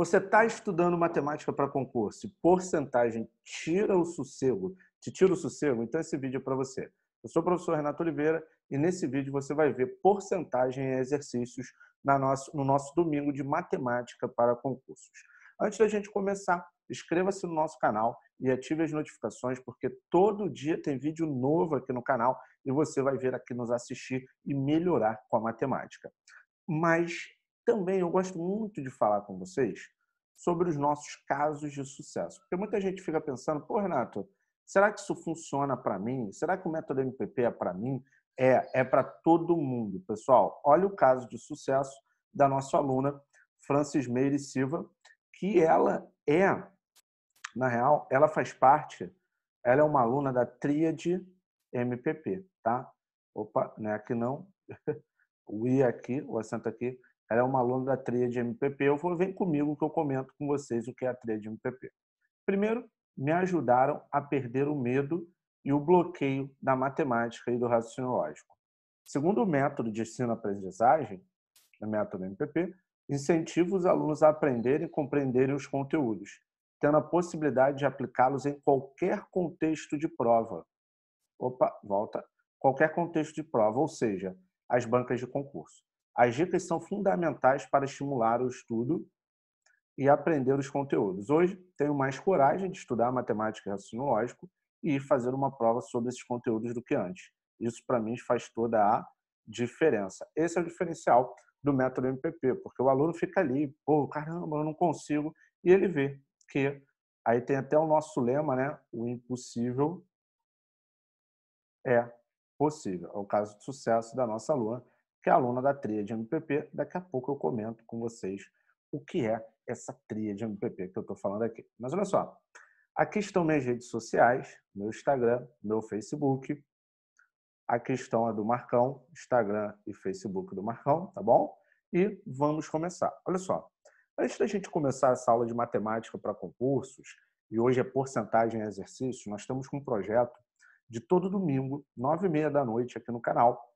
Você está estudando matemática para concurso e porcentagem tira o sossego, te tira o sossego, então esse vídeo é para você. Eu sou o professor Renato Oliveira e nesse vídeo você vai ver porcentagem e exercícios na nosso, no nosso domingo de matemática para concursos. Antes da gente começar, inscreva-se no nosso canal e ative as notificações, porque todo dia tem vídeo novo aqui no canal e você vai ver aqui nos assistir e melhorar com a matemática. Mas também eu gosto muito de falar com vocês sobre os nossos casos de sucesso. Porque muita gente fica pensando, pô, Renato, será que isso funciona para mim? Será que o método MPP é para mim? É, é para todo mundo. Pessoal, olha o caso de sucesso da nossa aluna Francis Meire Silva, que ela é, na real, ela faz parte, ela é uma aluna da tríade MPP, tá? Opa, não é aqui não. O I aqui, o acento aqui ela é uma aluna da de MPP. Eu falei, vem comigo que eu comento com vocês o que é a de MPP. Primeiro, me ajudaram a perder o medo e o bloqueio da matemática e do raciocínio lógico. Segundo o método de ensino-aprendizagem, o é método MPP, incentiva os alunos a aprenderem e compreenderem os conteúdos, tendo a possibilidade de aplicá-los em qualquer contexto de prova. Opa, volta. Qualquer contexto de prova, ou seja, as bancas de concurso. As dicas são fundamentais para estimular o estudo e aprender os conteúdos. Hoje, tenho mais coragem de estudar matemática e raciocínio lógico e fazer uma prova sobre esses conteúdos do que antes. Isso, para mim, faz toda a diferença. Esse é o diferencial do método MPP, porque o aluno fica ali, pô, caramba, eu não consigo, e ele vê que aí tem até o nosso lema, né? O impossível é possível. É o caso de sucesso da nossa aluna que é aluna da tríade MPP. Daqui a pouco eu comento com vocês o que é essa tríade MPP que eu estou falando aqui. Mas olha só, aqui estão minhas redes sociais, meu Instagram, meu Facebook. Aqui estão a é do Marcão, Instagram e Facebook do Marcão, tá bom? E vamos começar. Olha só, antes da gente começar essa aula de matemática para concursos, e hoje é porcentagem em exercício, nós estamos com um projeto de todo domingo, nove e meia da noite aqui no canal,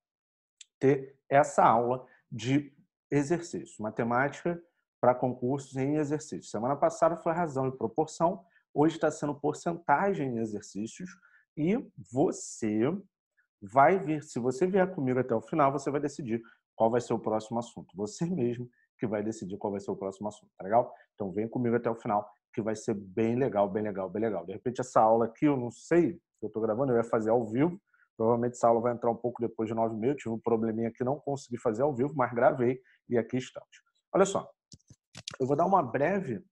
ter essa aula de exercício, matemática para concursos em exercício. Semana passada foi razão e proporção, hoje está sendo porcentagem em exercícios e você vai vir, se você vier comigo até o final, você vai decidir qual vai ser o próximo assunto. Você mesmo que vai decidir qual vai ser o próximo assunto, tá legal? Então vem comigo até o final, que vai ser bem legal, bem legal, bem legal. De repente essa aula aqui, eu não sei, eu estou gravando, eu ia fazer ao vivo, Provavelmente essa aula vai entrar um pouco depois de 9 mil. Tive um probleminha que não consegui fazer ao vivo, mas gravei e aqui estamos. Olha só, eu vou dar uma breve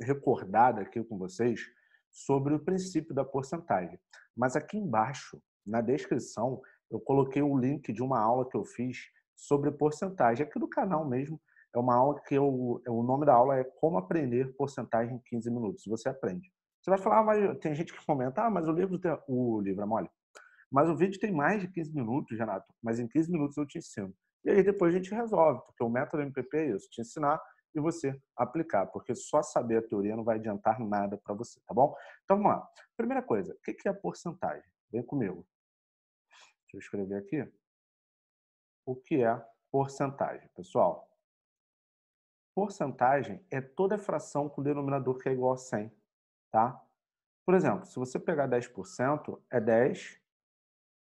recordada aqui com vocês sobre o princípio da porcentagem. Mas aqui embaixo, na descrição, eu coloquei o link de uma aula que eu fiz sobre porcentagem, aqui do canal mesmo. É uma aula que eu, é, o nome da aula é Como Aprender Porcentagem em 15 Minutos. Você aprende. Você vai falar, ah, mas tem gente que comenta, ah, mas o livro, o livro é mole. Mas o vídeo tem mais de 15 minutos, Renato, mas em 15 minutos eu te ensino. E aí depois a gente resolve, porque o método MPP é isso, te ensinar e você aplicar, porque só saber a teoria não vai adiantar nada para você, tá bom? Então vamos lá. Primeira coisa, o que é a porcentagem? Vem comigo. Deixa eu escrever aqui. O que é porcentagem, pessoal? Porcentagem é toda fração com denominador que é igual a 100, tá? Por exemplo, se você pegar 10%, é 10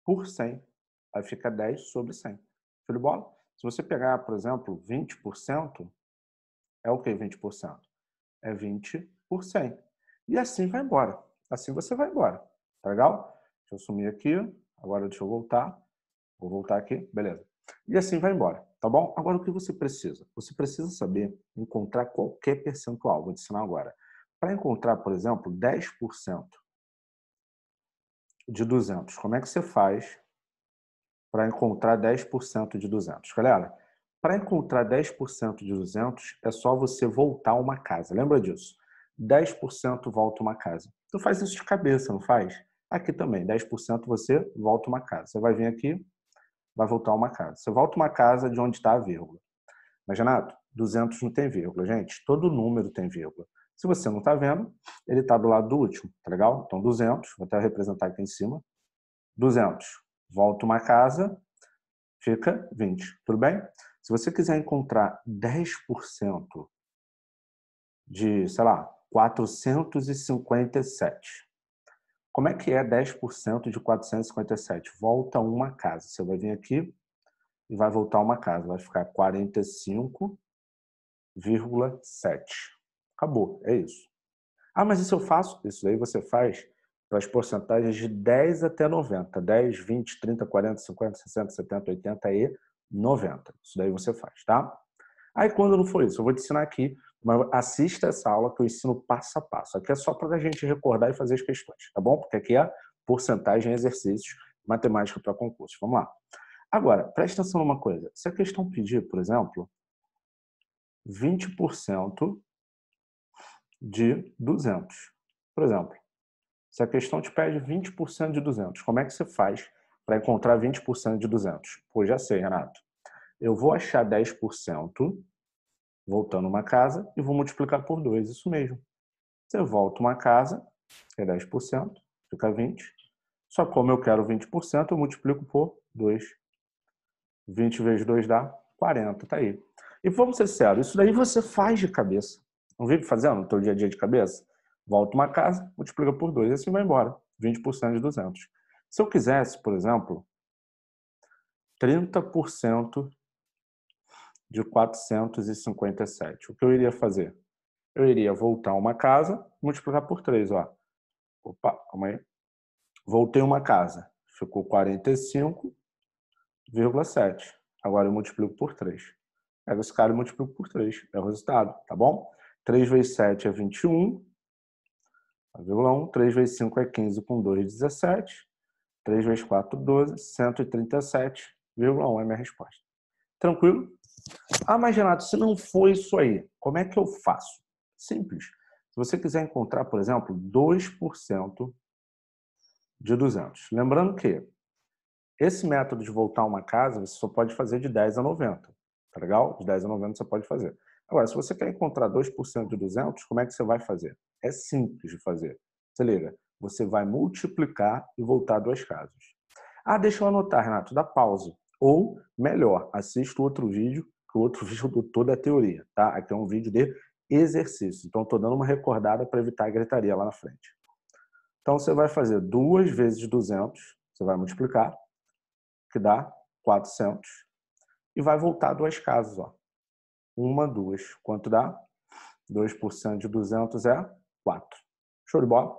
por 100. Aí fica 10 sobre 100. Show de bola? Se você pegar, por exemplo, 20%, é o que 20%? É 20 por 100. E assim vai embora. Assim você vai embora. Tá legal? Deixa eu sumir aqui. Agora deixa eu voltar. Vou voltar aqui. Beleza. E assim vai embora. Tá bom? Agora o que você precisa? Você precisa saber encontrar qualquer percentual. Vou te ensinar agora. Para encontrar, por exemplo, 10% de 200. Como é que você faz para encontrar 10% de 200? Galera, para encontrar 10% de 200 é só você voltar uma casa. Lembra disso? 10% volta uma casa. Tu faz isso de cabeça, não faz? Aqui também, 10% você volta uma casa. Você vai vir aqui, vai voltar uma casa. Você volta uma casa de onde está a vírgula. Mas, Renato, 200 não tem vírgula, gente. Todo número tem vírgula. Se você não está vendo, ele está do lado do último, tá legal? Então, 200, vou até representar aqui em cima. 200, volta uma casa, fica 20, tudo bem? Se você quiser encontrar 10% de, sei lá, 457, como é que é 10% de 457? Volta uma casa. Você vai vir aqui e vai voltar uma casa. Vai ficar 45,7. Acabou, é isso. Ah, mas isso eu faço? Isso aí você faz pelas porcentagens de 10 até 90. 10, 20, 30, 40, 50, 60, 70, 80 e 90. Isso daí você faz, tá? Aí quando não for isso, eu vou te ensinar aqui, mas assista essa aula que eu ensino passo a passo. Aqui é só para a gente recordar e fazer as questões, tá bom? Porque aqui é porcentagem, exercícios, matemática para concurso. Vamos lá. Agora, presta atenção numa coisa. Se a questão pedir, por exemplo, 20% de 200. Por exemplo, se a questão te pede 20% de 200, como é que você faz para encontrar 20% de 200? Pois já sei, Renato. Eu vou achar 10%, voltando uma casa, e vou multiplicar por 2, isso mesmo. Você volta uma casa, é que é 10%, fica 20. Só como eu quero 20%, eu multiplico por 2. 20 vezes 2 dá 40, tá aí. E vamos ser sérios, isso daí você faz de cabeça. Não vive fazendo no teu dia a dia de cabeça? Volta uma casa, multiplica por dois e assim vai embora. 20% de 200. Se eu quisesse, por exemplo, 30% de 457, o que eu iria fazer? Eu iria voltar uma casa, multiplicar por 3, ó. Opa, calma aí. Voltei uma casa, ficou 45,7. Agora eu multiplico por 3. Pego esse cara e multiplico por 3. É o resultado, tá bom? 3 vezes 7 é 21, 1. 3 vezes 5 é 15, com 2, 17. 3 vezes 4, 12. 137,1 é minha resposta. Tranquilo? Ah, mas Renato, se não for isso aí, como é que eu faço? Simples. Se você quiser encontrar, por exemplo, 2% de 200. Lembrando que esse método de voltar uma casa, você só pode fazer de 10 a 90. Tá legal? De 10 a 90 você pode fazer. Agora, se você quer encontrar 2% de 200, como é que você vai fazer? É simples de fazer. Você liga, você vai multiplicar e voltar duas casas. Ah, deixa eu anotar, Renato, dá pausa. Ou, melhor, assista outro vídeo, que o outro vídeo do toda a teoria, tá? Aqui é um vídeo de exercício. Então, estou dando uma recordada para evitar a gritaria lá na frente. Então, você vai fazer duas vezes 200, você vai multiplicar, que dá 400, e vai voltar duas casas, ó. Uma, duas. Quanto dá? 2% de 200 é 4. Show de bola.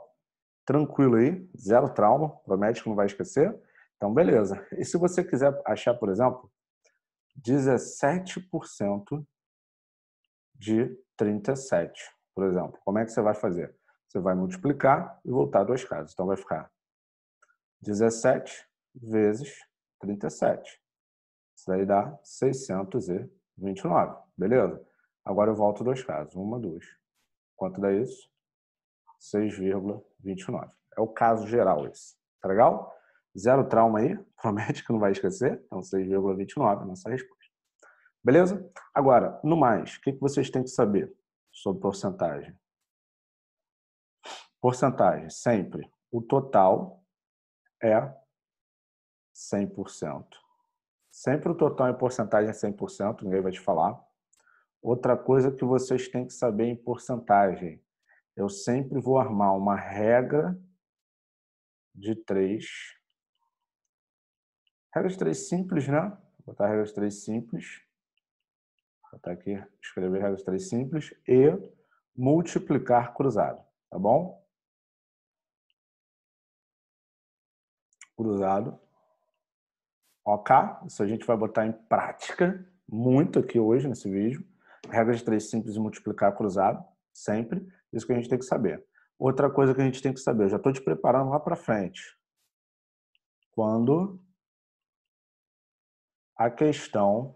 Tranquilo aí, zero trauma, promete que não vai esquecer. Então, beleza. E se você quiser achar, por exemplo, 17% de 37, por exemplo, como é que você vai fazer? Você vai multiplicar e voltar duas casas. Então, vai ficar 17 vezes 37. Isso daí dá 629. Beleza? Agora eu volto dois casos. Uma, duas. Quanto dá isso? 6,29. É o caso geral esse. Tá legal? Zero trauma aí. Promete que não vai esquecer. Então, 6,29 é a nossa resposta. Beleza? Agora, no mais, o que vocês têm que saber sobre porcentagem? Porcentagem, sempre. O total é 100%. Sempre o total em porcentagem é 100%, ninguém vai te falar. Outra coisa que vocês têm que saber é em porcentagem. Eu sempre vou armar uma regra de três. Regra de três simples, né? Vou botar regra de três simples. Vou botar aqui, escrever regra de três simples. E multiplicar cruzado, tá bom? Cruzado. Ok? Isso a gente vai botar em prática muito aqui hoje nesse vídeo. Regra de três simples, multiplicar cruzado, sempre. Isso que a gente tem que saber. Outra coisa que a gente tem que saber, eu já estou te preparando lá para frente. Quando a questão,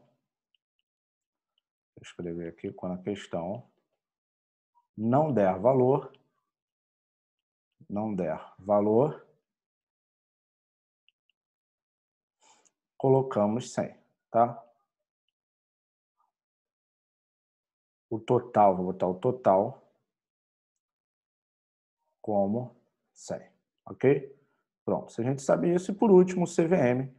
vou escrever aqui, quando a questão não der valor, não der valor, colocamos 100, tá? o total, vou botar o total como 100, ok? Pronto, se a gente sabe isso, e por último o CVM,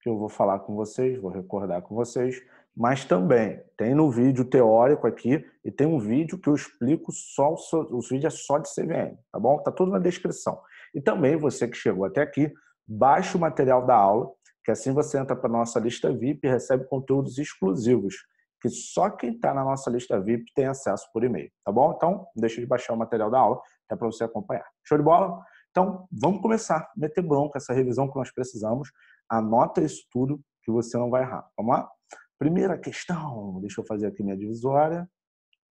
que eu vou falar com vocês, vou recordar com vocês, mas também tem no vídeo teórico aqui e tem um vídeo que eu explico só, os vídeos é só de CVM, tá bom? Tá tudo na descrição. E também você que chegou até aqui, baixa o material da aula, que assim você entra para nossa lista VIP e recebe conteúdos exclusivos que só quem está na nossa lista VIP tem acesso por e-mail, tá bom? Então, deixa de baixar o material da aula, é para você acompanhar. Show de bola? Então, vamos começar, meter bronca, essa revisão que nós precisamos. Anota isso tudo que você não vai errar. Vamos lá? Primeira questão, deixa eu fazer aqui minha divisória.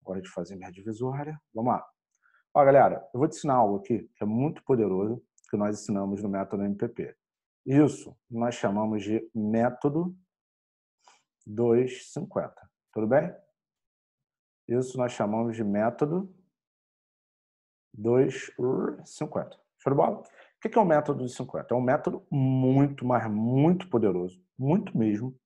Hora de fazer minha divisória. Vamos lá. Ó, galera, eu vou te ensinar algo aqui que é muito poderoso, que nós ensinamos no método MPP. Isso nós chamamos de método 250. Tudo bem? Isso nós chamamos de método 250. Show de bola? O que é o método dos 50? É um método muito, mas muito poderoso, muito mesmo,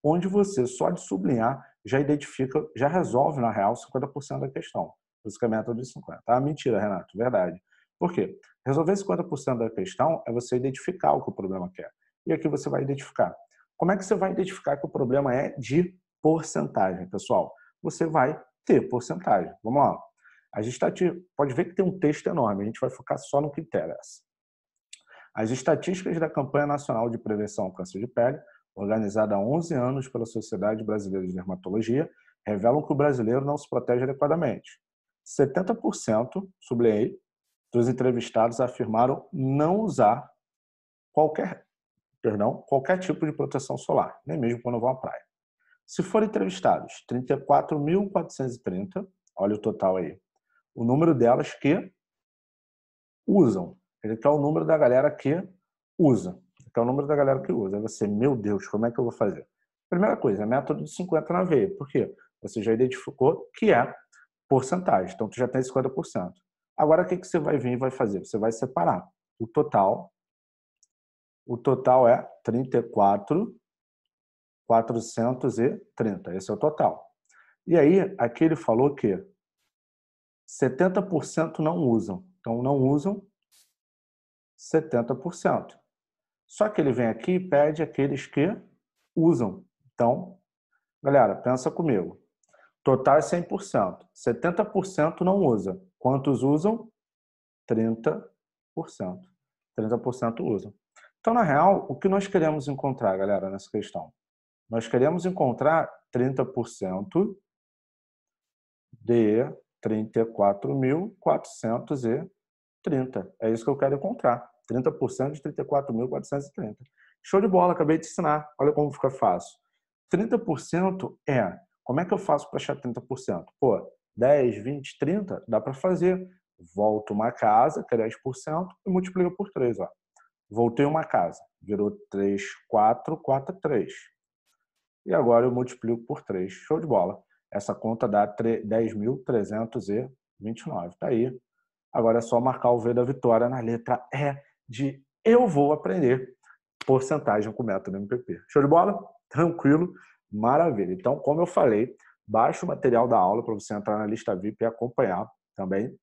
onde você só de sublinhar já identifica, já resolve na real 50% da questão. Por isso que é método de 50. Ah, mentira, Renato, verdade. Por quê? Resolver 50% da questão é você identificar o que o problema quer. E aqui você vai identificar. Como é que você vai identificar que o problema é de porcentagem, pessoal. Você vai ter porcentagem. Vamos lá. A gente tá pode ver que tem um texto enorme, a gente vai focar só no que interessa. As estatísticas da campanha nacional de prevenção ao câncer de pele, organizada há 11 anos pela Sociedade Brasileira de Dermatologia, revelam que o brasileiro não se protege adequadamente. 70%, sublinhei, dos entrevistados afirmaram não usar qualquer, perdão, qualquer tipo de proteção solar, nem mesmo quando vão à praia. Se forem entrevistados 34.430, olha o total aí, o número delas que usam. Ele quer o número da galera que usa. Ele quer o número da galera que usa. Aí você, meu Deus, como é que eu vou fazer? Primeira coisa, é método de 50 na veia. Por quê? Você já identificou que é porcentagem. Então, você já tem 50%. Agora, o que, que você vai vir e vai fazer? Você vai separar o total. O total é 34 430, esse é o total. E aí, aqui ele falou que 70% não usam. Então, não usam 70%. Só que ele vem aqui e pede aqueles que usam. Então, galera, pensa comigo. Total é 100%. 70% não usa. Quantos usam? 30%. 30% usam. Então, na real, o que nós queremos encontrar, galera, nessa questão? Nós queremos encontrar 30% de 34.430. É isso que eu quero encontrar. 30% de 34.430. Show de bola, acabei de ensinar. Olha como fica fácil. 30% é. Como é que eu faço para achar 30%? Pô, 10, 20, 30, dá para fazer. Volto uma casa, que 10%, é e multiplica por 3. Ó. Voltei uma casa, virou 3, 4, 4, 3 e agora eu multiplico por 3. Show de bola. Essa conta dá 10.329. Está aí. Agora é só marcar o V da vitória na letra E de eu vou aprender porcentagem com o método MPP. Show de bola? Tranquilo? Maravilha. Então, como eu falei, baixa o material da aula para você entrar na lista VIP e acompanhar também.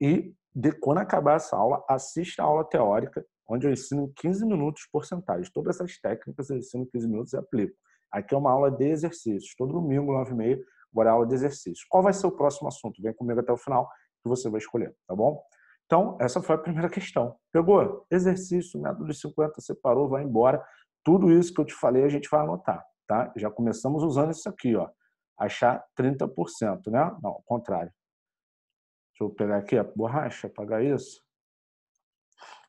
E de, quando acabar essa aula, assista a aula teórica, onde eu ensino 15 minutos porcentagem. Todas essas técnicas eu ensino 15 minutos e aplico. Aqui é uma aula de exercícios. Todo domingo, 9h30, agora é aula de exercícios. Qual vai ser o próximo assunto? Vem comigo até o final que você vai escolher, tá bom? Então, essa foi a primeira questão. Pegou? Exercício, método de 50, separou, vai embora. Tudo isso que eu te falei, a gente vai anotar, tá? Já começamos usando isso aqui, ó. Achar 30%, né? Não, ao contrário. Deixa eu pegar aqui a borracha, apagar isso.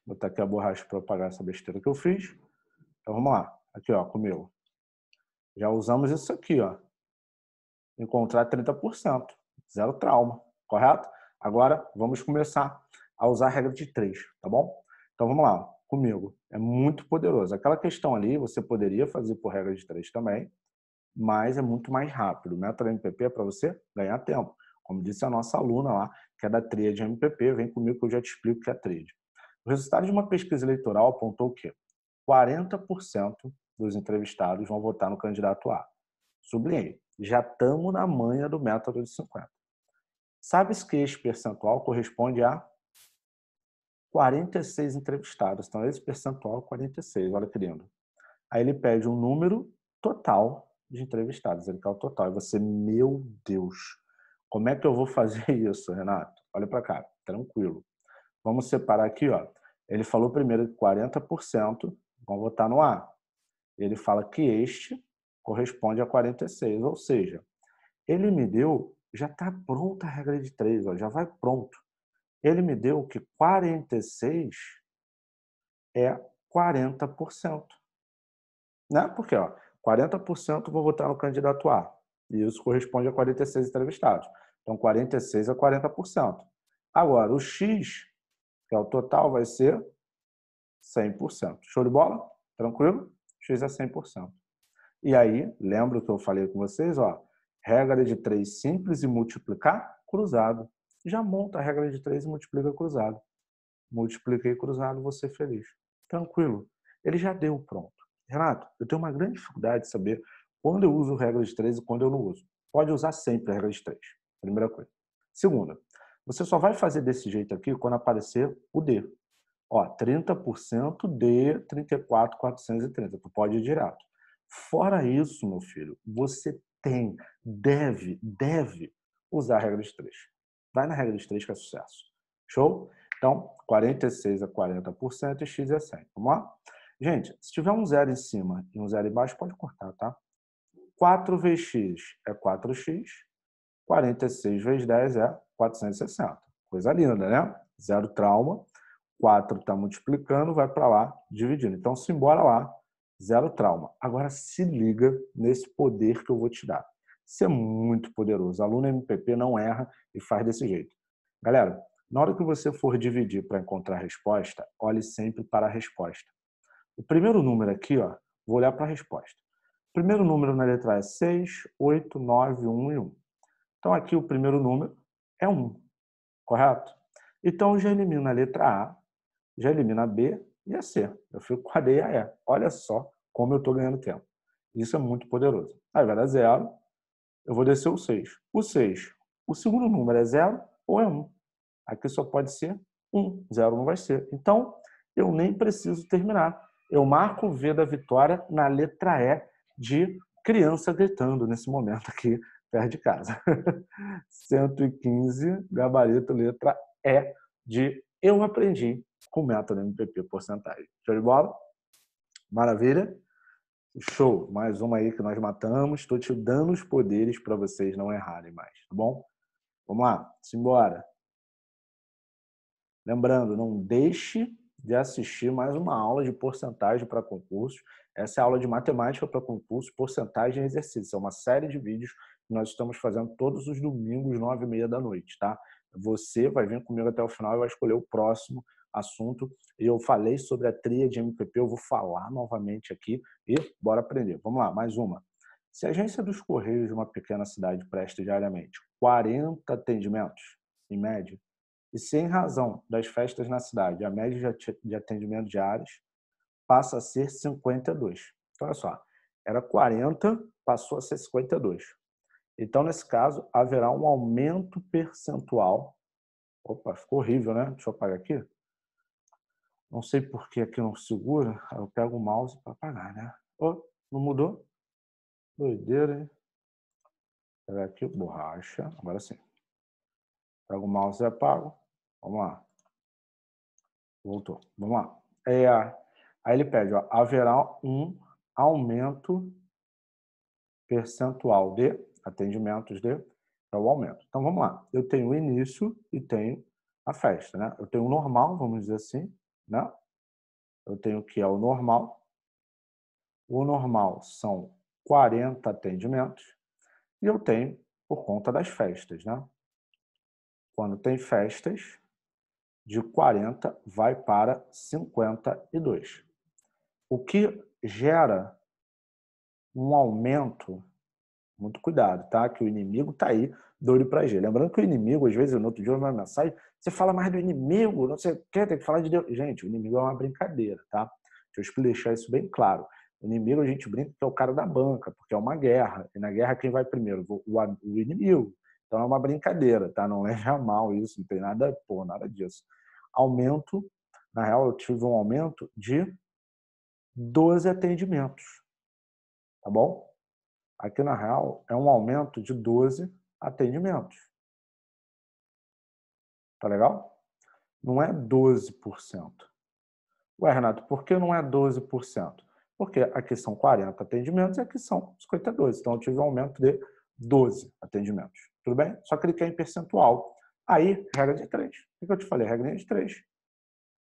Vou botar aqui a borracha para apagar essa besteira que eu fiz. Então, vamos lá. Aqui, ó, comigo. Já usamos isso aqui, ó. Encontrar 30%. Zero trauma, correto? Agora vamos começar a usar a regra de 3, tá bom? Então vamos lá, comigo. É muito poderoso. Aquela questão ali você poderia fazer por regra de 3 também, mas é muito mais rápido. O método MPP é para você ganhar tempo. Como disse a nossa aluna lá, que é da de MPP, vem comigo que eu já te explico o que é trade. O resultado de uma pesquisa eleitoral apontou que 40% dos entrevistados vão votar no candidato A. Sublinhei, já estamos na manha do método de 50. Sabe-se que esse percentual corresponde a 46 entrevistados. Então, esse percentual é 46, olha que lindo. Aí ele pede um número total de entrevistados, ele quer o total. E você, meu Deus, como é que eu vou fazer isso, Renato? Olha para cá, tranquilo. Vamos separar aqui, ó. Ele falou primeiro que 40% vão votar no A. Ele fala que este corresponde a 46, ou seja, ele me deu, já está pronta a regra de 3, já vai pronto. Ele me deu que 46 é 40%. Né? Porque ó, 40% vou votar no candidato A, e isso corresponde a 46 entrevistados. Então, 46 é 40%. Agora, o X, que é o total, vai ser 100%. Show de bola? Tranquilo? x a é 100%. E aí, lembra o que eu falei com vocês? Ó, regra de 3 simples e multiplicar, cruzado. Já monta a regra de 3 e multiplica cruzado. Multipliquei cruzado, você feliz. Tranquilo. Ele já deu pronto. Renato, eu tenho uma grande dificuldade de saber quando eu uso regra de 3 e quando eu não uso. Pode usar sempre a regra de 3. Primeira coisa. Segunda, você só vai fazer desse jeito aqui quando aparecer o D ó, 30% de 34,430. Tu pode ir direto. Fora isso, meu filho, você tem, deve, deve usar a regra dos três. Vai na regra dos três que é sucesso. Show? Então, 46 a 40% e x é 100. Vamos lá? Gente, se tiver um zero em cima e um zero embaixo, pode cortar, tá? 4 vezes x é 4x, 46 vezes 10 é 460. Coisa linda, né? Zero trauma. 4 está multiplicando, vai para lá, dividindo. Então, se embora lá, zero trauma. Agora, se liga nesse poder que eu vou te dar. Isso é muito poderoso. Aluno MPP não erra e faz desse jeito. Galera, na hora que você for dividir para encontrar a resposta, olhe sempre para a resposta. O primeiro número aqui, ó, vou olhar para a resposta. O primeiro número na letra A é 6, 8, 9, 1 e 1. Então, aqui o primeiro número é 1, correto? Então, eu já elimino a letra A já elimina a B e a C. Eu fico com a D e a E. Olha só como eu estou ganhando tempo. Isso é muito poderoso. Aí vai dar zero, eu vou descer o 6. O 6, o segundo número é zero ou é 1. Um. Aqui só pode ser 1, um. zero não vai ser. Então, eu nem preciso terminar. Eu marco o V da vitória na letra E de criança gritando nesse momento aqui, perto de casa. 115, gabarito, letra E de eu aprendi com meta do MPP porcentagem. Show de bola? Maravilha? Show! Mais uma aí que nós matamos. Estou te dando os poderes para vocês não errarem mais, tá bom? Vamos lá, simbora. Lembrando, não deixe de assistir mais uma aula de porcentagem para concursos. Essa é a aula de matemática para concurso, porcentagem e exercício. É uma série de vídeos que nós estamos fazendo todos os domingos, nove e meia da noite, tá? Você vai vir comigo até o final e vai escolher o próximo assunto. Eu falei sobre a tria de MPP, eu vou falar novamente aqui e bora aprender. Vamos lá, mais uma. Se a agência dos Correios de uma pequena cidade presta diariamente 40 atendimentos, em média, e sem razão das festas na cidade a média de atendimento diários passa a ser 52. Então, olha só, era 40, passou a ser 52. Então, nesse caso, haverá um aumento percentual. Opa, ficou horrível, né? Deixa eu apagar aqui. Não sei por que aqui não segura. Eu pego o mouse para apagar, né? Oh, não mudou? Doideira, hein? que aqui, borracha. Agora sim. Pego o mouse e apago. Vamos lá. Voltou. Vamos lá. É, aí ele pede, ó, haverá um aumento percentual de atendimentos de é o aumento. Então vamos lá. Eu tenho o início e tenho a festa, né? Eu tenho o normal, vamos dizer assim, né? Eu tenho que é o normal. O normal são 40 atendimentos. E eu tenho por conta das festas. Né? Quando tem festas, de 40 vai para 52. O que gera um aumento, muito cuidado, tá? Que o inimigo está aí doido para agir. Lembrando que o inimigo, às vezes, no outro dia, uma mensagem, você fala mais do inimigo, não sei o quê, tem que falar de Deus. Gente, o inimigo é uma brincadeira, tá? Deixa eu deixar isso bem claro. O inimigo, a gente brinca que é o cara da banca, porque é uma guerra. E na guerra, quem vai primeiro? O, o inimigo. Então é uma brincadeira, tá? Não leve a mal isso, não tem nada, pô, nada disso. Aumento, na real, eu tive um aumento de 12 atendimentos. Tá bom? Aqui na real é um aumento de 12 atendimentos. Tá legal? Não é 12%. Ué, Renato, por que não é 12%? Porque aqui são 40 atendimentos e aqui são 52. Então, eu tive um aumento de 12 atendimentos. Tudo bem? Só clicar em percentual. Aí, regra de 3. O que eu te falei? Regra de 3.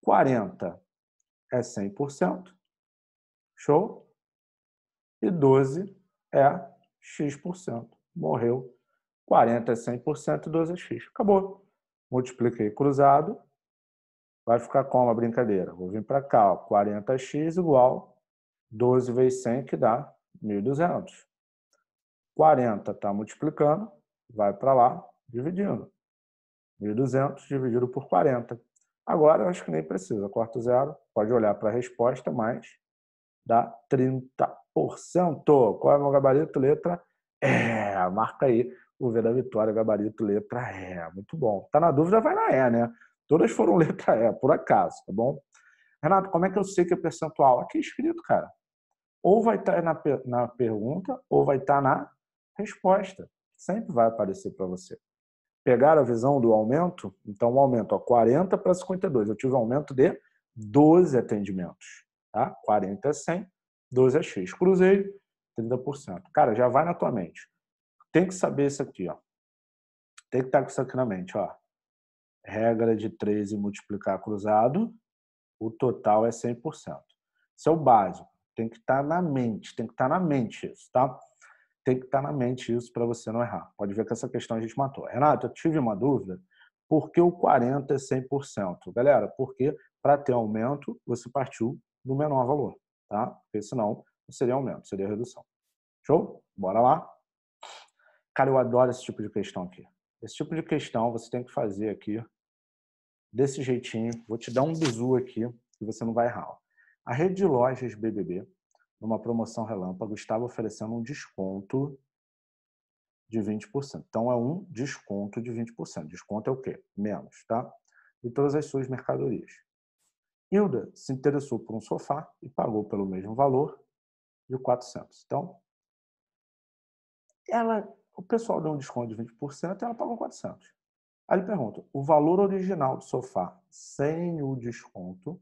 40 é 100%. Show? E 12 é X%. Morreu 40 é 100%, 12 x. Acabou. Multiplica aí cruzado, vai ficar como a brincadeira? Vou vir para cá, ó, 40x igual 12 vezes 100, que dá 1.200. 40 está multiplicando, vai para lá, dividindo. 1.200 dividido por 40. Agora, eu acho que nem precisa, corta o zero, pode olhar para a resposta, mas dá 30%. Qual é o meu gabarito? Letra E. É, marca aí o V da Vitória, gabarito, letra E. Muito bom. Tá na dúvida, vai na E, né? Todas foram letra E, por acaso, tá bom? Renato, como é que eu sei que é percentual? Aqui é escrito, cara. Ou vai estar tá na, na pergunta, ou vai estar tá na resposta. Sempre vai aparecer para você. Pegaram a visão do aumento? Então, o aumento, ó, 40 para 52. Eu tive um aumento de 12 atendimentos. Tá? 40 é 100, 12 é X. Cruzei, 30%. Cara, já vai na tua mente tem que saber isso aqui, ó. Tem que estar com isso aqui na mente, ó. Regra de 13 e multiplicar cruzado, o total é 100%. Isso é o básico. Tem que estar na mente, tem que estar na mente isso, tá? Tem que estar na mente isso para você não errar. Pode ver que essa questão a gente matou. Renato, eu tive uma dúvida. Por que o 40 é 100%? Galera, porque para ter aumento, você partiu do menor valor, tá? Porque senão não seria aumento, seria redução. Show? Bora lá? Cara, eu adoro esse tipo de questão aqui. Esse tipo de questão você tem que fazer aqui, desse jeitinho. Vou te dar um bizu aqui, que você não vai errar. A rede de lojas BBB, numa promoção relâmpago, estava oferecendo um desconto de 20%. Então, é um desconto de 20%. Desconto é o quê? Menos, tá? De todas as suas mercadorias. Hilda se interessou por um sofá e pagou pelo mesmo valor de 400. Então, ela o pessoal deu um desconto de 20% e ela pagou 400. Aí ele pergunta, o valor original do sofá sem o desconto,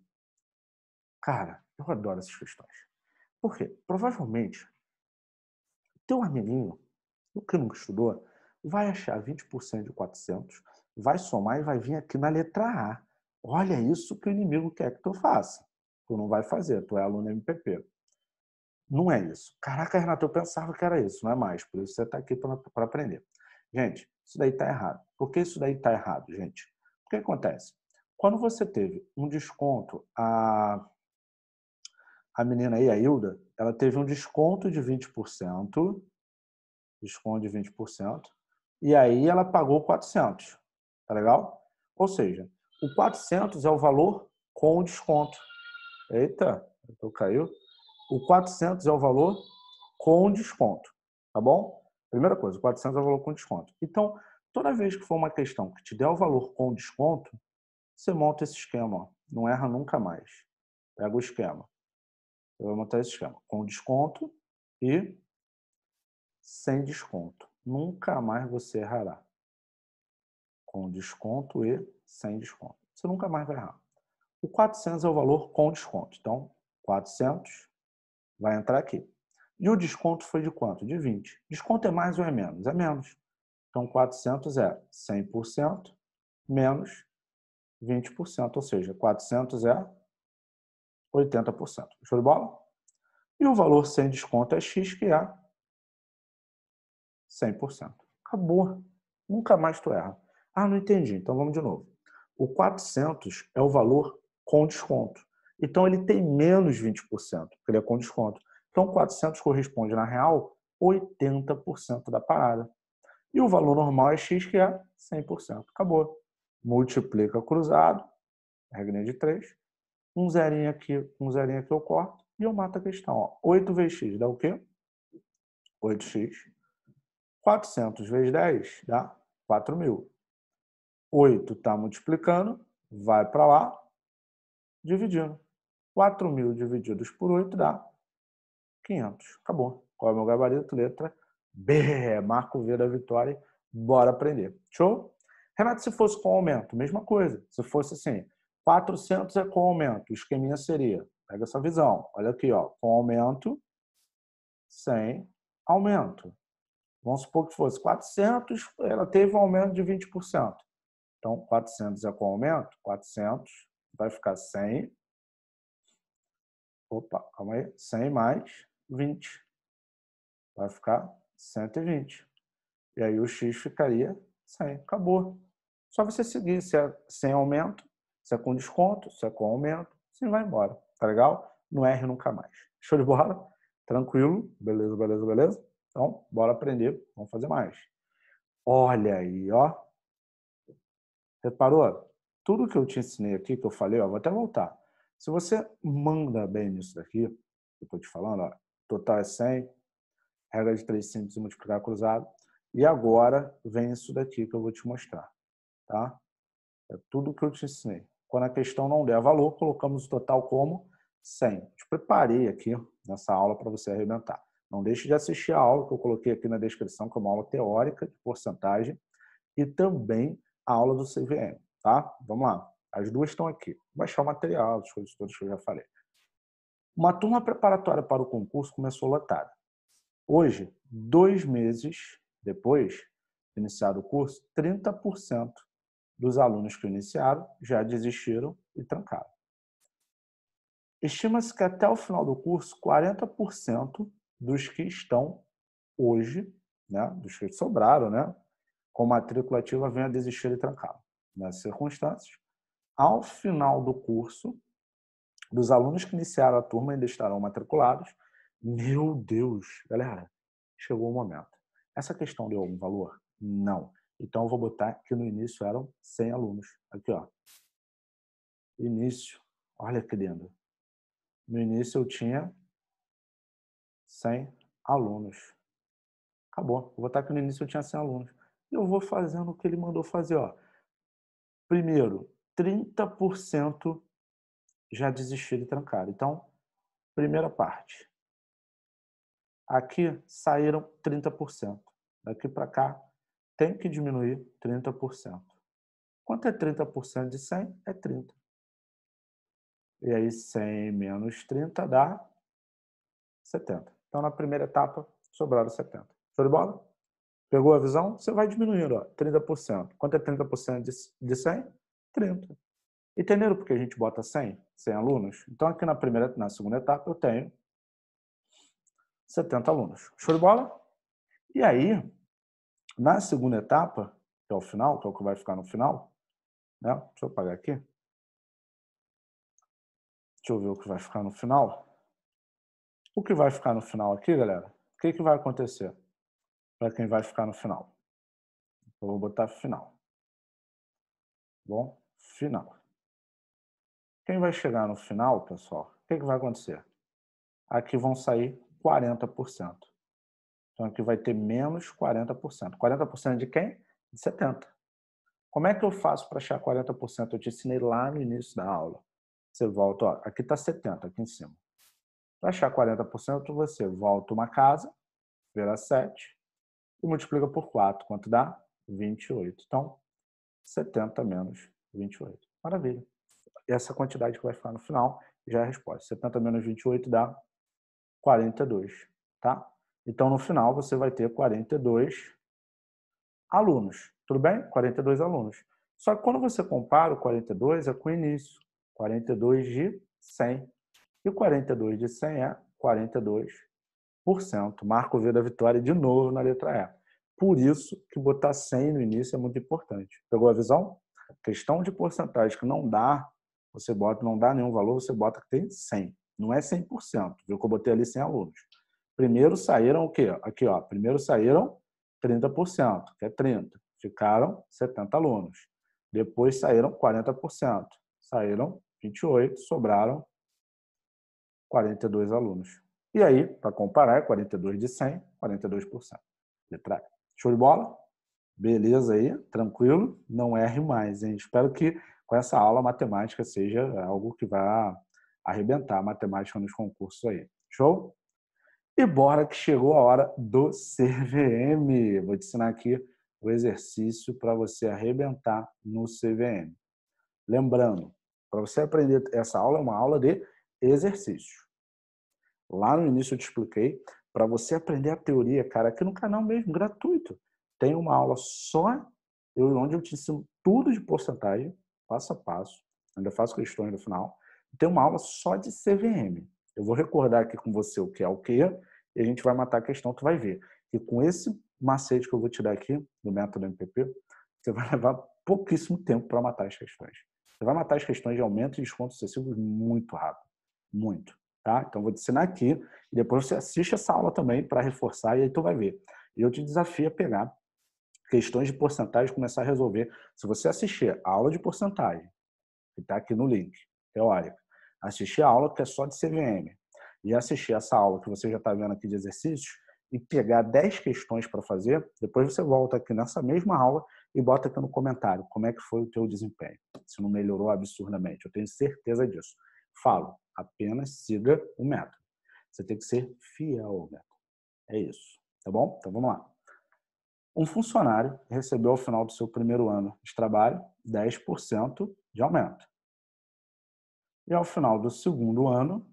cara, eu adoro essas questões. Por quê? Provavelmente, teu amiguinho, o que nunca estudou, vai achar 20% de 400, vai somar e vai vir aqui na letra A. Olha isso que o inimigo quer que tu faça. Tu não vai fazer, tu é aluno MPP. Não é isso. Caraca, Renato, eu pensava que era isso, não é mais. Por isso você está aqui para aprender. Gente, isso daí está errado. Por que isso daí está errado, gente? O que acontece? Quando você teve um desconto, a, a menina aí, a Hilda, ela teve um desconto de 20%, desconto de 20%, e aí ela pagou 400, tá legal? Ou seja, o 400 é o valor com o desconto. Eita, então caiu o 400 é o valor com desconto, tá bom? Primeira coisa, o 400 é o valor com desconto. Então, toda vez que for uma questão que te der o valor com desconto, você monta esse esquema, ó. não erra nunca mais. Pega o esquema. Eu vou montar esse esquema com desconto e sem desconto. Nunca mais você errará. Com desconto e sem desconto. Você nunca mais vai errar. O 400 é o valor com desconto. Então, 400 Vai entrar aqui. E o desconto foi de quanto? De 20. Desconto é mais ou é menos? É menos. Então, 400 é 100% menos 20%, ou seja, 400 é 80%. Show de bola? E o valor sem desconto é X, que é 100%. Acabou. Nunca mais tu erra. Ah, não entendi. Então, vamos de novo. O 400 é o valor com desconto. Então, ele tem menos 20%, porque ele é com desconto. Então, 400 corresponde, na real, 80% da parada. E o valor normal é X, que é 100%. Acabou. Multiplica cruzado, regra de 3. Um zerinho aqui, um zerinho aqui eu corto e eu mato a questão. Ó. 8 vezes X dá o quê? 8X. 400 vezes 10 dá 4.000. 8 está multiplicando, vai para lá, dividindo. 4 mil divididos por 8 dá 500. Acabou. Qual é o meu gabarito? Letra B. Marco V da vitória. Bora aprender. Show? Renato, se fosse com aumento, mesma coisa. Se fosse assim, 400 é com aumento. O esqueminha seria, pega essa visão. Olha aqui, ó, com aumento, sem aumento. Vamos supor que fosse 400, ela teve um aumento de 20%. Então, 400 é com aumento, 400 vai ficar 100 Opa, calma aí. 100 mais 20. Vai ficar 120. E aí o x ficaria 100. Acabou. Só você seguir se é sem aumento, se é com desconto, se é com aumento, se vai embora. Tá legal? Não erre nunca mais. Show de bola? Tranquilo? Beleza, beleza, beleza? Então, bora aprender. Vamos fazer mais. Olha aí, ó. Reparou? Tudo que eu te ensinei aqui, que eu falei, ó, vou até voltar se você manda bem nisso daqui, eu estou te falando, ó, total é 100, regra de três simples e multiplicar cruzado. E agora vem isso daqui que eu vou te mostrar, tá? É tudo que eu te ensinei. Quando a questão não der valor, colocamos o total como 100. Te preparei aqui nessa aula para você arrebentar. Não deixe de assistir a aula que eu coloquei aqui na descrição, que é uma aula teórica de porcentagem, e também a aula do CVM, tá? Vamos lá. As duas estão aqui. Baixar o material, as coisas todas que eu já falei. Uma turma preparatória para o concurso começou lotada. Hoje, dois meses depois de iniciar o curso, 30% dos alunos que iniciaram já desistiram e trancaram. Estima-se que até o final do curso, 40% dos que estão hoje, né, dos que sobraram, né, com matrícula ativa, venham a desistir e trancar. Nessas circunstâncias, ao final do curso, dos alunos que iniciaram a turma ainda estarão matriculados. Meu Deus, galera, chegou o momento. Essa questão deu algum valor? Não. Então eu vou botar que no início eram 100 alunos. Aqui, ó. Início. Olha que lindo. No início eu tinha 100 alunos. Acabou. Vou botar que no início eu tinha 100 alunos. E eu vou fazendo o que ele mandou fazer, ó. Primeiro, 30% já desistiram e trancaram. Então, primeira parte. Aqui saíram 30%. Daqui para cá tem que diminuir 30%. Quanto é 30% de 100? É 30. E aí 100 menos 30 dá 70. Então, na primeira etapa, sobraram 70. Show de bola? Pegou a visão? Você vai diminuindo, ó, 30%. Quanto é 30% de 100? 30. Entenderam por que a gente bota 100? 100 alunos? Então, aqui na, primeira, na segunda etapa, eu tenho 70 alunos. Show de bola? E aí, na segunda etapa, que é o final, que é o que vai ficar no final, né? deixa eu apagar aqui. Deixa eu ver o que vai ficar no final. O que vai ficar no final aqui, galera? O que, que vai acontecer para quem vai ficar no final? Eu vou botar final bom? Final. Quem vai chegar no final, pessoal, o que, que vai acontecer? Aqui vão sair 40%. Então, aqui vai ter menos 40%. 40% de quem? De 70%. Como é que eu faço para achar 40%? Eu te ensinei lá no início da aula. Você volta, ó, aqui está 70, aqui em cima. Para achar 40%, você volta uma casa, vira 7, e multiplica por 4. Quanto dá? 28. Então, 70 menos 28. Maravilha. Essa quantidade que vai ficar no final já é a resposta. 70 menos 28 dá 42, tá? Então, no final, você vai ter 42 alunos, tudo bem? 42 alunos. Só que quando você compara o 42 é com o início, 42 de 100. E 42 de 100 é 42%. Marco V da vitória de novo na letra E. Por isso que botar 100 no início é muito importante. Pegou a visão? Questão de porcentagem que não dá, você bota, não dá nenhum valor, você bota que tem 100. Não é 100%, viu que eu botei ali 100 alunos. Primeiro saíram o quê? Aqui, ó, primeiro saíram 30%, que é 30. Ficaram 70 alunos. Depois saíram 40%, saíram 28, sobraram 42 alunos. E aí, para comparar, é 42 de 100, 42%. Letra A. Show de bola? Beleza aí, tranquilo? Não erre mais, hein? Espero que com essa aula matemática seja algo que vá arrebentar a matemática nos concursos aí. Show? E bora que chegou a hora do CVM. Vou te ensinar aqui o exercício para você arrebentar no CVM. Lembrando, para você aprender, essa aula é uma aula de exercício. Lá no início eu te expliquei para você aprender a teoria, cara, aqui no canal mesmo, gratuito. Tem uma aula só eu, onde eu te ensino tudo de porcentagem, passo a passo. Ainda faço questões no final. Tem uma aula só de CVM. Eu vou recordar aqui com você o que é o que e a gente vai matar a questão, tu vai ver. E com esse macete que eu vou te dar aqui, do método MPP, você vai levar pouquíssimo tempo para matar as questões. Você vai matar as questões de aumento e desconto sucessivos muito rápido. Muito. Tá? Então, vou te ensinar aqui e depois você assiste essa aula também para reforçar e aí tu vai ver. E eu te desafio a pegar questões de porcentagem e começar a resolver. Se você assistir a aula de porcentagem, que está aqui no link, teórica, assistir a aula que é só de CVM e assistir essa aula que você já está vendo aqui de exercícios e pegar 10 questões para fazer, depois você volta aqui nessa mesma aula e bota aqui no comentário como é que foi o teu desempenho, se não melhorou absurdamente. Eu tenho certeza disso. Falo, Apenas siga o método. Você tem que ser fiel ao método. É isso. Tá bom? Então vamos lá. Um funcionário recebeu ao final do seu primeiro ano de trabalho 10% de aumento. E ao final do segundo ano,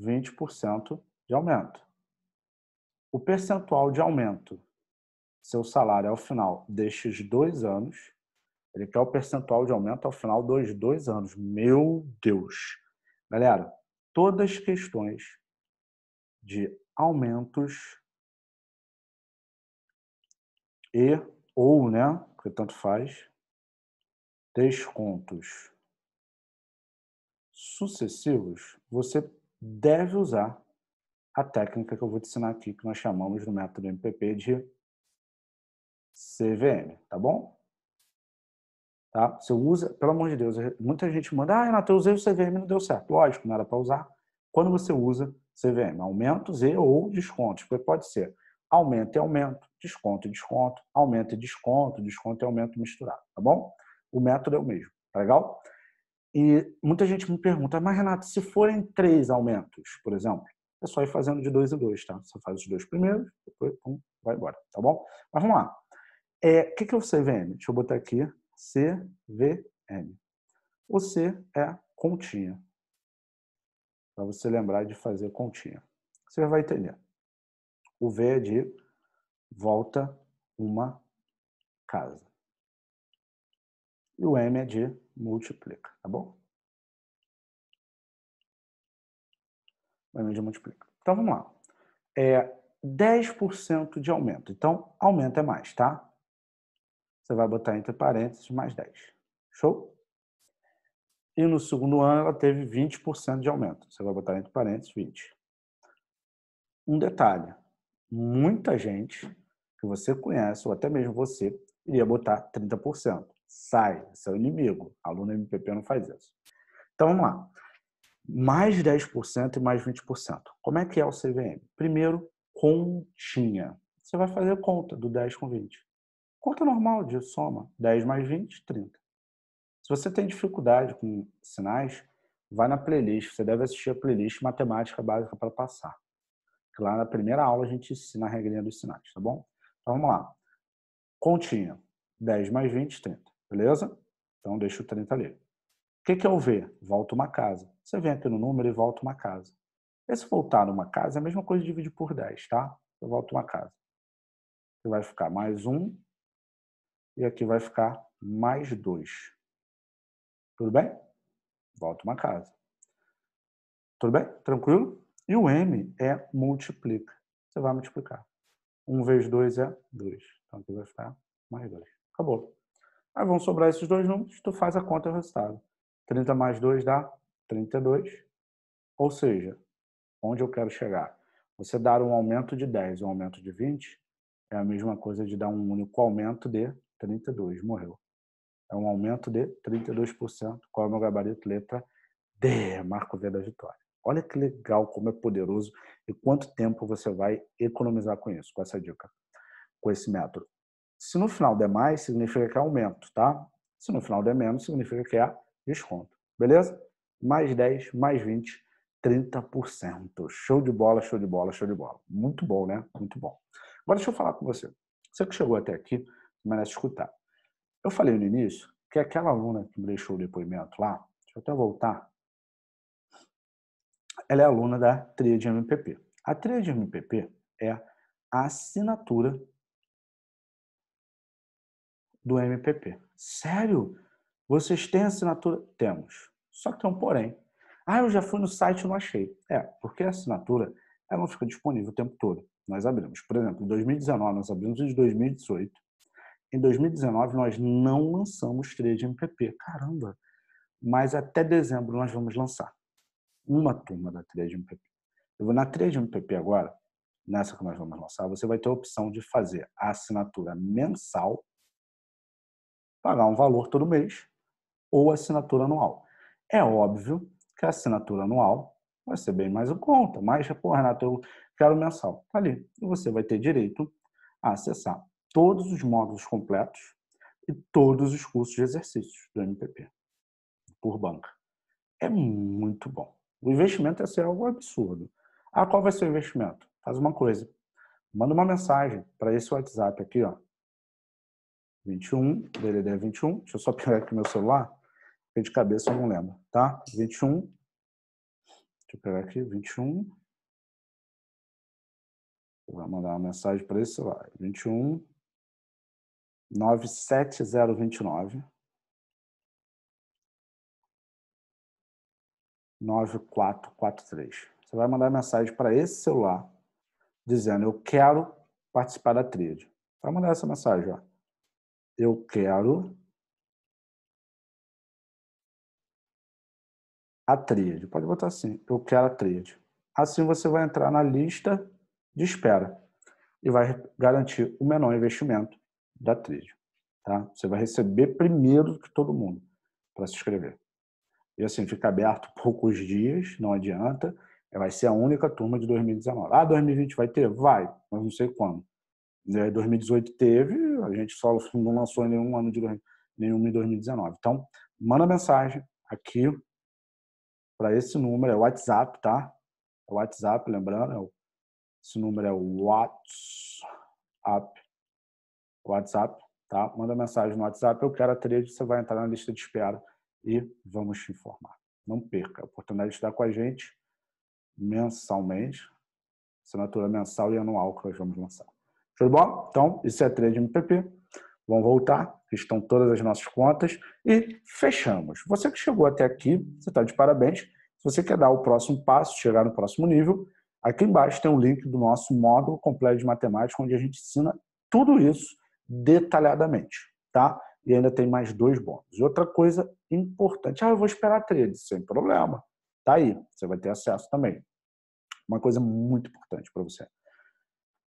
20% de aumento. O percentual de aumento seu salário ao final destes dois anos, ele quer o percentual de aumento ao final dos dois anos. Meu Deus! Galera, todas questões de aumentos e ou, né, que tanto faz, descontos sucessivos, você deve usar a técnica que eu vou te ensinar aqui, que nós chamamos no método MPP de CVM, tá bom? Tá? Você usa, pelo amor de Deus, é, muita gente manda, ah, Renato, eu usei o CVM e não deu certo. Lógico, não era para usar. Quando você usa CVM, aumentos e ou descontos, porque tipo, pode ser aumento e aumento, desconto e desconto, aumento e desconto, desconto e aumento misturado, tá bom? O método é o mesmo, tá legal? E muita gente me pergunta, mas Renato, se forem três aumentos, por exemplo, é só ir fazendo de dois em dois, tá? Você faz os dois primeiros, depois um, vai embora, tá bom? Mas vamos lá. O é, que, que é o CVM? Deixa eu botar aqui CVM. O C é continha. Para você lembrar de fazer continha. Você vai entender. O V é de volta uma casa. E o M é de multiplica, tá bom? O M é de multiplica. Então vamos lá. É 10% de aumento. Então, aumenta é mais, tá? você vai botar entre parênteses mais 10. Show? E no segundo ano ela teve 20% de aumento. Você vai botar entre parênteses 20. Um detalhe, muita gente que você conhece, ou até mesmo você, iria botar 30%. Sai, seu é inimigo. Aluno MPP não faz isso. Então, vamos lá. Mais 10% e mais 20%. Como é que é o CVM? Primeiro, continha. Você vai fazer conta do 10 com 20. Conta normal de soma, 10 mais 20, 30. Se você tem dificuldade com sinais, vai na playlist, você deve assistir a playlist Matemática Básica para Passar. Que lá na primeira aula a gente ensina a regrinha dos sinais, tá bom? Então vamos lá. Continha, 10 mais 20, 30, beleza? Então deixa o 30 ali. O que, é o V? Volta uma casa. Você vem aqui no número e volta uma casa. Esse voltar numa casa é a mesma coisa de dividir por 10, tá? Eu volto uma casa. Você vai ficar mais 1 e aqui vai ficar mais 2. Tudo bem? Volta uma casa. Tudo bem? Tranquilo? E o M é multiplica. Você vai multiplicar. 1 vezes 2 é 2. Então aqui vai ficar mais 2. Acabou. Aí vão sobrar esses dois números, tu faz a conta e o resultado. 30 mais 2 dá 32. Ou seja, onde eu quero chegar? Você dar um aumento de 10 um aumento de 20 é a mesma coisa de dar um único aumento de 32, morreu. É um aumento de 32%. Qual é o meu gabarito? Letra D, Marco V da Vitória. Olha que legal, como é poderoso e quanto tempo você vai economizar com isso, com essa dica, com esse método. Se no final der mais, significa que é aumento, tá? Se no final der menos, significa que é desconto. Beleza? Mais 10, mais 20, 30%. Show de bola, show de bola, show de bola. Muito bom, né? Muito bom. Agora deixa eu falar com você. Você que chegou até aqui, merece escutar. Eu falei no início que aquela aluna que me deixou o depoimento lá, deixa eu até voltar, ela é aluna da de MPP. A de MPP é a assinatura do MPP. Sério? Vocês têm assinatura? Temos. Só que tem um porém. Ah, eu já fui no site e não achei. É, porque a assinatura ela não fica disponível o tempo todo. Nós abrimos, por exemplo, em 2019, nós abrimos os de 2018, em 2019 nós não lançamos de MPP. Caramba! Mas até dezembro nós vamos lançar uma turma da de MPP. Eu vou na de MPP agora, nessa que nós vamos lançar, você vai ter a opção de fazer a assinatura mensal, pagar um valor todo mês, ou assinatura anual. É óbvio que a assinatura anual vai ser bem mais em conta, mas, porra, Renato, eu quero mensal. Tá ali. E você vai ter direito a acessar todos os módulos completos e todos os cursos de exercícios do MPP por banca. É muito bom. O investimento é ser algo absurdo. Ah, qual vai ser o investimento? Faz uma coisa. Manda uma mensagem para esse WhatsApp aqui, ó. 21, DDD 21. Deixa eu só pegar aqui meu celular. De cabeça eu não lembro, tá? 21. Deixa eu pegar aqui, 21. vou mandar uma mensagem para esse celular. 21 97029 9443. Você vai mandar mensagem para esse celular dizendo: Eu quero participar da tríade. Vai mandar essa mensagem: ó. Eu quero a tríade. Pode botar assim: Eu quero a tríade. Assim você vai entrar na lista de espera e vai garantir o menor investimento da trilha. Tá? Você vai receber primeiro que todo mundo para se inscrever. E assim, fica aberto poucos dias, não adianta. Vai ser a única turma de 2019. Ah, 2020 vai ter? Vai, mas não sei quando. 2018 teve, a gente só não lançou nenhum ano de nenhum em 2019. Então, manda mensagem aqui para esse número, é o WhatsApp, tá? É o WhatsApp, lembrando, é esse número é o WhatsApp o WhatsApp, tá? Manda mensagem no WhatsApp, eu quero a trade, você vai entrar na lista de espera e vamos te informar. Não perca a oportunidade de estar com a gente mensalmente, assinatura mensal e anual que nós vamos lançar. Show de bola? Então, isso é trade MPP. Vão voltar, estão todas as nossas contas e fechamos. Você que chegou até aqui, você está de parabéns. Se você quer dar o próximo passo, chegar no próximo nível, aqui embaixo tem um link do nosso módulo completo de matemática, onde a gente ensina tudo isso detalhadamente, tá? E ainda tem mais dois bônus. Outra coisa importante, ah, eu vou esperar trade, sem problema. Tá aí, você vai ter acesso também. Uma coisa muito importante para você.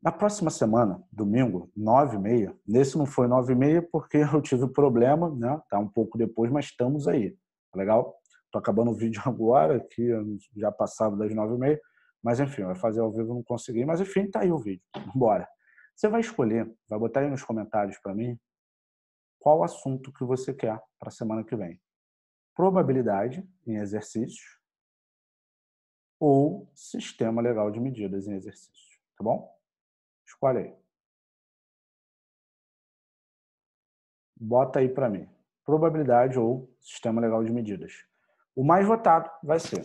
Na próxima semana, domingo, 9h30, nesse não foi 9h30 porque eu tive problema, né? Tá um pouco depois, mas estamos aí. Tá legal? Tô acabando o vídeo agora, que já passava das 9h30, mas enfim, vai fazer ao vivo não consegui, mas enfim, tá aí o vídeo. Bora. Você vai escolher, vai botar aí nos comentários para mim qual assunto que você quer para a semana que vem. Probabilidade em exercícios ou sistema legal de medidas em exercícios, tá bom? Escolhe aí. Bota aí para mim. Probabilidade ou sistema legal de medidas. O mais votado vai ser.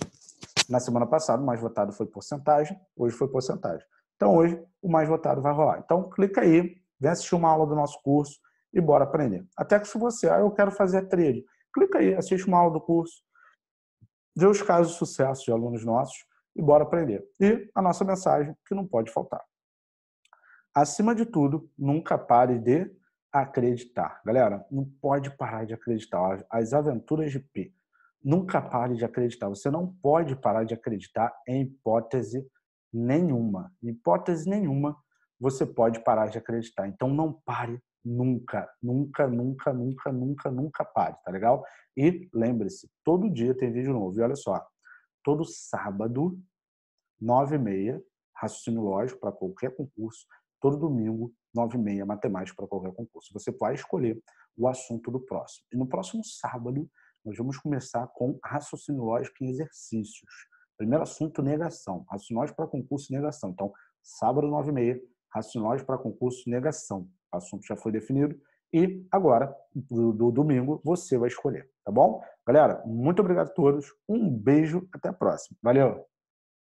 Na semana passada, o mais votado foi porcentagem, hoje foi porcentagem. Então, hoje, o mais votado vai rolar. Então, clica aí, vem assistir uma aula do nosso curso e bora aprender. Até que se você, ah, eu quero fazer trade, clica aí, assiste uma aula do curso, vê os casos de sucesso de alunos nossos e bora aprender. E a nossa mensagem, que não pode faltar. Acima de tudo, nunca pare de acreditar. Galera, não pode parar de acreditar. As aventuras de P. Nunca pare de acreditar. Você não pode parar de acreditar em hipótese nenhuma, hipótese nenhuma, você pode parar de acreditar. Então não pare nunca, nunca, nunca, nunca, nunca, nunca pare, tá legal? E lembre-se, todo dia tem vídeo novo. E olha só, todo sábado, nove e meia, raciocínio lógico para qualquer concurso. Todo domingo, nove e meia, matemática para qualquer concurso. Você vai escolher o assunto do próximo. E no próximo sábado, nós vamos começar com raciocínio lógico em exercícios. Primeiro assunto, negação. Racionais para concurso, negação. Então, sábado, 9 e meia, racionais para concurso, negação. O assunto já foi definido. E agora, do, do domingo, você vai escolher, tá bom? Galera, muito obrigado a todos. Um beijo, até a próxima. Valeu!